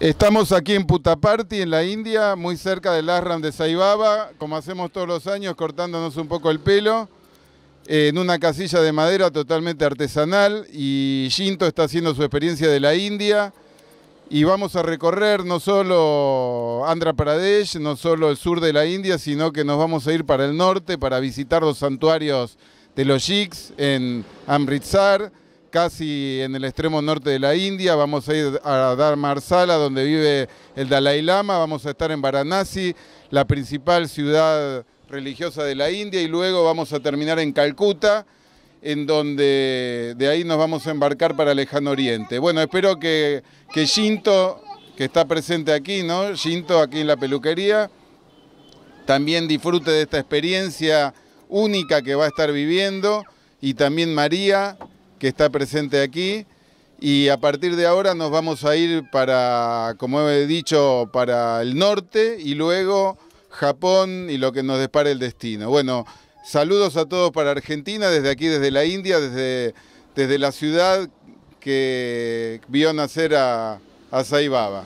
Estamos aquí en Putaparti, en la India, muy cerca del Ashram de Saibaba, como hacemos todos los años, cortándonos un poco el pelo, en una casilla de madera totalmente artesanal y Shinto está haciendo su experiencia de la India y vamos a recorrer no solo Andhra Pradesh, no solo el sur de la India, sino que nos vamos a ir para el norte para visitar los santuarios de los Sikhs en Amritsar, casi en el extremo norte de la India, vamos a ir a Dharmarsala, donde vive el Dalai Lama, vamos a estar en Varanasi, la principal ciudad religiosa de la India, y luego vamos a terminar en Calcuta, en donde de ahí nos vamos a embarcar para Lejano Oriente. Bueno, espero que, que Shinto, que está presente aquí, ¿no? Shinto, aquí en la peluquería, también disfrute de esta experiencia única que va a estar viviendo, y también María, que está presente aquí y a partir de ahora nos vamos a ir para, como he dicho, para el norte y luego Japón y lo que nos depara el destino. Bueno, saludos a todos para Argentina, desde aquí, desde la India, desde, desde la ciudad que vio nacer a, a Saibaba.